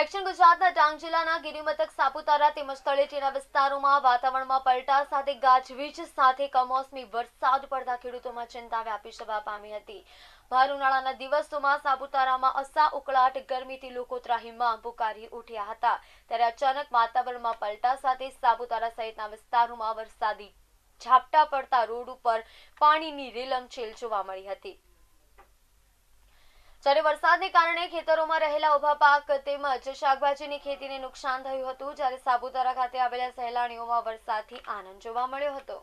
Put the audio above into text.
દક્ષિણ ગુજરાતના ડાંગ જિલ્લાના ગિરિમથક સાપુતારા તેમજ તળેટીના વિસ્તારોમાં વાતાવરણમાં પલટા સાથે ગાજવીજ સાથે કમોસમી વરસાદ પડતા ખેડૂતોમાં ચિંતા વ્યાપી જવા પામી હતી ભાર ઉનાળાના દિવસોમાં સાપુતારામાં અસા ઉકળાટ ગરમીથી લોકો ત્રાહીમાં પુકારી ઉઠ્યા હતા ત્યારે અચાનક વાતાવરણમાં પલટા સાથે સાપુતારા સહિતના વિસ્તારોમાં વરસાદી ઝાપટા પડતા રોડ ઉપર પાણીની છેલ જોવા મળી હતી જ્યારે વરસાદને કારણે ખેતરોમાં રહેલા ઉભા પાક તેમજ શાકભાજીની ખેતીને નુકસાન થયું હતું જ્યારે સાપુતારા ખાતે આવેલા સહેલાણીઓમાં વરસાદથી આનંદ જોવા મળ્યો હતો